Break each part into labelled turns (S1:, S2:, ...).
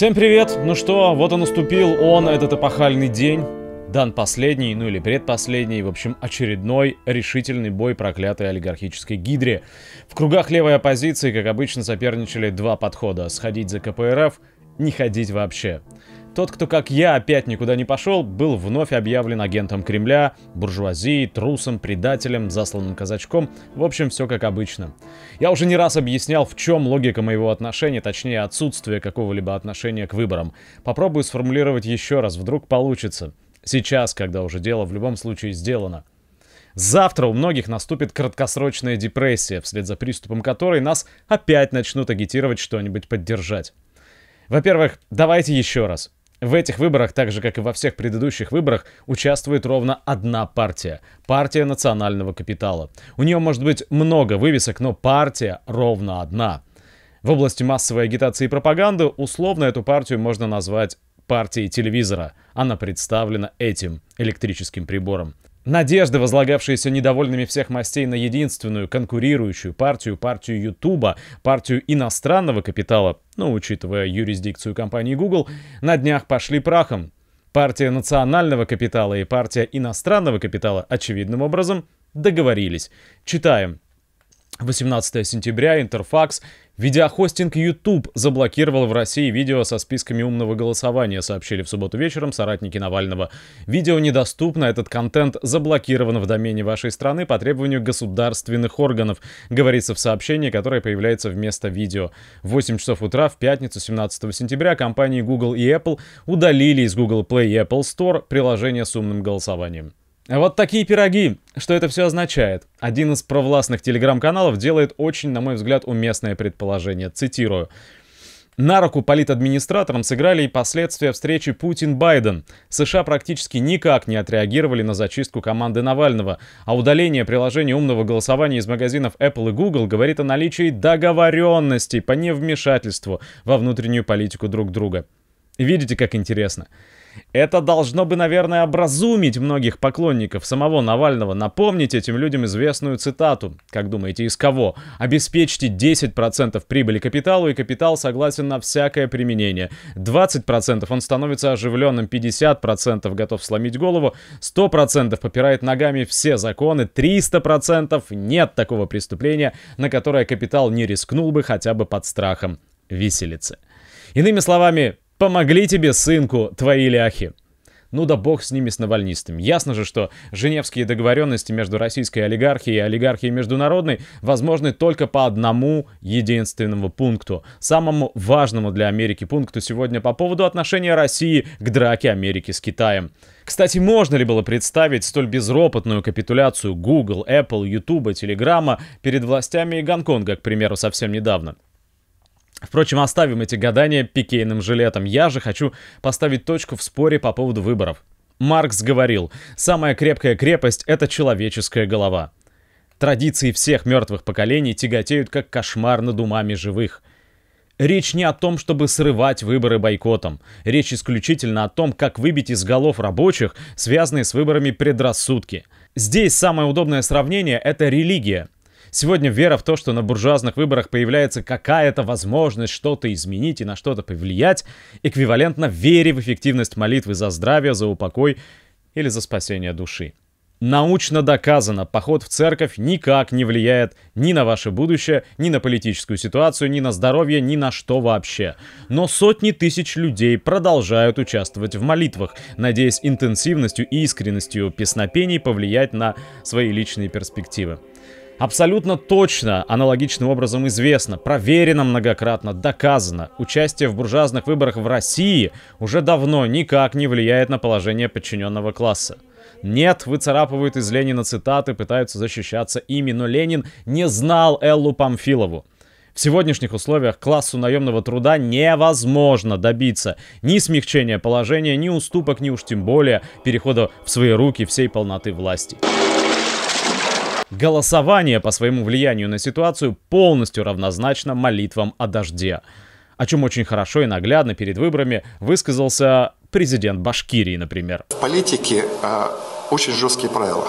S1: Всем привет! Ну что, вот он наступил, он, этот эпохальный день. Дан последний, ну или предпоследний, в общем, очередной решительный бой проклятой олигархической гидре. В кругах левой оппозиции, как обычно, соперничали два подхода. Сходить за КПРФ, не ходить вообще. Тот, кто, как я, опять никуда не пошел, был вновь объявлен агентом Кремля, буржуазией, трусом, предателем, засланным казачком. В общем, все как обычно. Я уже не раз объяснял, в чем логика моего отношения, точнее отсутствие какого-либо отношения к выборам. Попробую сформулировать еще раз, вдруг получится. Сейчас, когда уже дело в любом случае сделано. Завтра у многих наступит краткосрочная депрессия, вслед за приступом которой нас опять начнут агитировать что-нибудь поддержать. Во-первых, давайте еще раз. В этих выборах, так же как и во всех предыдущих выборах, участвует ровно одна партия. Партия национального капитала. У нее может быть много вывесок, но партия ровно одна. В области массовой агитации и пропаганды условно эту партию можно назвать партией телевизора. Она представлена этим электрическим прибором. Надежды, возлагавшиеся недовольными всех мастей на единственную конкурирующую партию, партию Ютуба, партию иностранного капитала, ну, учитывая юрисдикцию компании Google, на днях пошли прахом. Партия национального капитала и партия иностранного капитала очевидным образом договорились. Читаем. 18 сентября, Интерфакс, Видеохостинг YouTube заблокировал в России видео со списками умного голосования, сообщили в субботу вечером соратники Навального. Видео недоступно, этот контент заблокирован в домене вашей страны по требованию государственных органов, говорится в сообщении, которое появляется вместо видео. В 8 часов утра в пятницу 17 сентября компании Google и Apple удалили из Google Play и Apple Store приложение с умным голосованием. Вот такие пироги. Что это все означает? Один из провластных телеграм-каналов делает очень, на мой взгляд, уместное предположение. Цитирую. На руку политадминистраторам сыграли и последствия встречи Путин-Байден. США практически никак не отреагировали на зачистку команды Навального, а удаление приложения умного голосования из магазинов Apple и Google говорит о наличии договоренностей по невмешательству во внутреннюю политику друг друга. Видите, как интересно? Это должно бы, наверное, образумить многих поклонников самого Навального. Напомнить этим людям известную цитату. Как думаете, из кого? Обеспечьте 10% прибыли капиталу, и капитал согласен на всякое применение. 20% он становится оживленным, 50% готов сломить голову, 100% попирает ногами все законы, 300% нет такого преступления, на которое капитал не рискнул бы хотя бы под страхом виселицы. Иными словами, Помогли тебе, сынку, твои ляхи. Ну да бог с ними, с навальнистым. Ясно же, что женевские договоренности между российской олигархией и олигархией международной возможны только по одному единственному пункту. Самому важному для Америки пункту сегодня по поводу отношения России к драке Америки с Китаем. Кстати, можно ли было представить столь безропотную капитуляцию Google, Apple, YouTube, Telegram перед властями Гонконга, к примеру, совсем недавно? Впрочем, оставим эти гадания пикейным жилетом. Я же хочу поставить точку в споре по поводу выборов. Маркс говорил, самая крепкая крепость — это человеческая голова. Традиции всех мертвых поколений тяготеют как кошмар над умами живых. Речь не о том, чтобы срывать выборы бойкотом. Речь исключительно о том, как выбить из голов рабочих, связанные с выборами предрассудки. Здесь самое удобное сравнение — это религия — Сегодня вера в то, что на буржуазных выборах появляется какая-то возможность что-то изменить и на что-то повлиять, эквивалентна вере в эффективность молитвы за здравие, за упокой или за спасение души. Научно доказано, поход в церковь никак не влияет ни на ваше будущее, ни на политическую ситуацию, ни на здоровье, ни на что вообще. Но сотни тысяч людей продолжают участвовать в молитвах, надеясь интенсивностью и искренностью песнопений повлиять на свои личные перспективы. Абсолютно точно, аналогичным образом известно, проверено многократно, доказано, участие в буржуазных выборах в России уже давно никак не влияет на положение подчиненного класса. Нет, выцарапывают из Ленина цитаты, пытаются защищаться ими, но Ленин не знал Эллу Памфилову. В сегодняшних условиях классу наемного труда невозможно добиться ни смягчения положения, ни уступок, ни уж тем более перехода в свои руки всей полноты власти. Голосование по своему влиянию на ситуацию полностью равнозначно молитвам о дожде. О чем очень хорошо и наглядно перед выборами высказался президент Башкирии, например. В политике э, очень жесткие правила.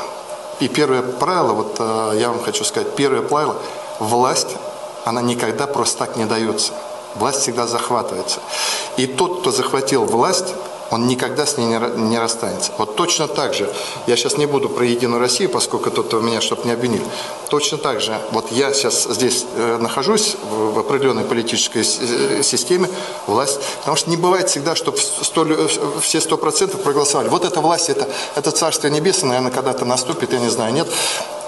S1: И первое правило, вот э, я вам хочу сказать, первое правило – власть, она никогда просто так не дается. Власть всегда захватывается. И тот, кто захватил власть, он никогда с ней не расстанется. Вот точно так же, я сейчас не буду про Единую Россию, поскольку тут меня, чтобы не обвинили, точно так же, вот я сейчас здесь э, нахожусь в определенной политической э, системе, власть, потому что не бывает всегда, чтобы э, все сто процентов проголосовали. Вот эта власть, это, это царство небесное, наверное, когда-то наступит, я не знаю, нет.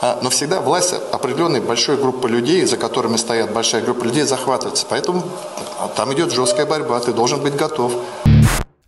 S1: А, но всегда власть определенной большой группы людей, за которыми стоят большая группа людей, захватывается. Поэтому а, там идет жесткая борьба, ты должен быть готов.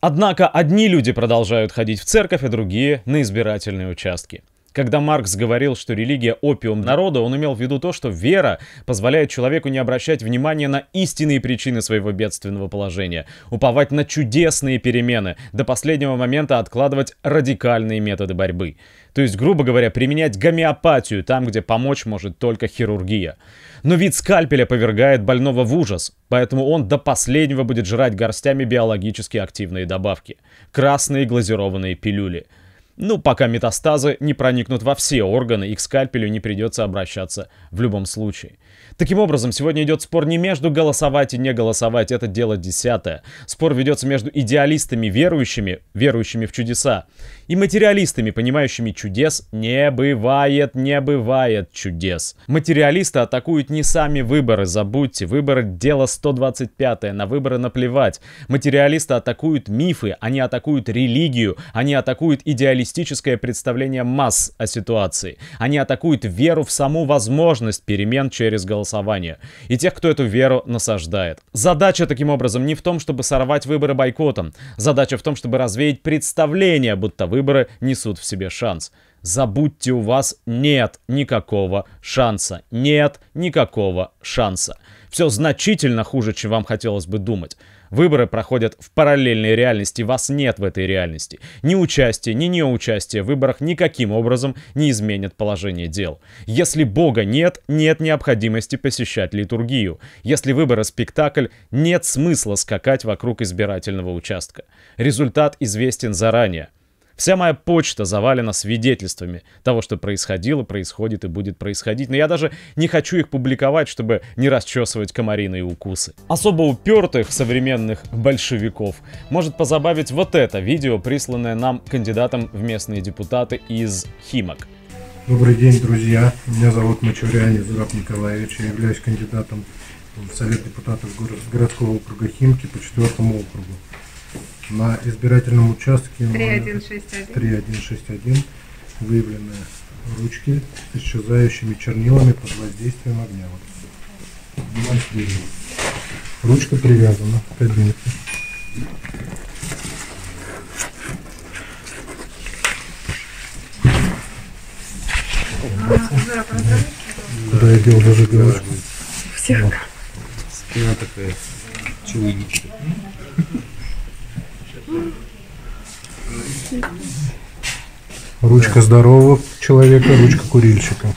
S1: Однако одни люди продолжают ходить в церковь, а другие на избирательные участки. Когда Маркс говорил, что религия – опиум народа, он имел в виду то, что вера позволяет человеку не обращать внимания на истинные причины своего бедственного положения, уповать на чудесные перемены, до последнего момента откладывать радикальные методы борьбы. То есть, грубо говоря, применять гомеопатию там, где помочь может только хирургия. Но вид скальпеля повергает больного в ужас, поэтому он до последнего будет жрать горстями биологически активные добавки. Красные глазированные пилюли – ну, пока метастазы не проникнут во все органы и к скальпелю не придется обращаться в любом случае. Таким образом, сегодня идет спор не между голосовать и не голосовать, это дело десятое. Спор ведется между идеалистами, верующими, верующими в чудеса, и материалистами, понимающими чудес не бывает, не бывает чудес. Материалисты атакуют не сами выборы, забудьте, выборы дело 125, е на выборы наплевать. Материалисты атакуют мифы, они атакуют религию, они атакуют идеалистическое представление масс о ситуации, они атакуют веру в саму возможность перемен через голосование голосования и тех, кто эту веру насаждает. Задача таким образом не в том, чтобы сорвать выборы бойкотом. Задача в том, чтобы развеять представление, будто выборы несут в себе шанс. Забудьте, у вас нет никакого шанса. Нет никакого шанса. Все значительно хуже, чем вам хотелось бы думать. Выборы проходят в параллельной реальности, вас нет в этой реальности. Ни участие, ни неучастие в выборах никаким образом не изменят положение дел. Если Бога нет, нет необходимости посещать литургию. Если выборы спектакль, нет смысла скакать вокруг избирательного участка. Результат известен заранее. Вся моя почта завалена свидетельствами того, что происходило, происходит и будет происходить. Но я даже не хочу их публиковать, чтобы не расчесывать комариные укусы. Особо упертых современных большевиков может позабавить вот это видео, присланное нам кандидатом в местные депутаты из Химок.
S2: Добрый день, друзья. Меня зовут Мачурянин
S1: Зураб Николаевич. Я являюсь кандидатом в Совет депутатов городского округа Химки по четвертому округу на избирательном участке 3161. 3161 выявлены ручки с исчезающими чернилами под воздействием огня. Вот. Ручка привязана к кабинке. Куда я дел зажигалочку? Всех. Спина такая, чего идите? Ручка здорового человека, ручка курильщика.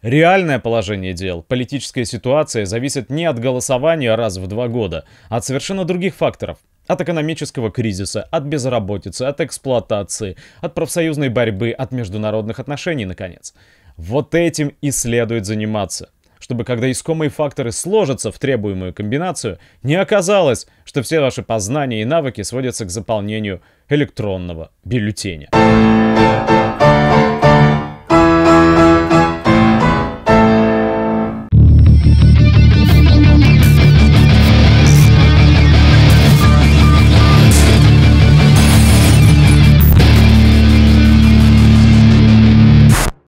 S1: Реальное положение дел, политическая ситуация зависит не от голосования раз в два года, а от совершенно других факторов. От экономического кризиса, от безработицы, от эксплуатации, от профсоюзной борьбы, от международных отношений, наконец. Вот этим и следует заниматься чтобы когда искомые факторы сложатся в требуемую комбинацию, не оказалось, что все ваши познания и навыки сводятся к заполнению электронного бюллетеня.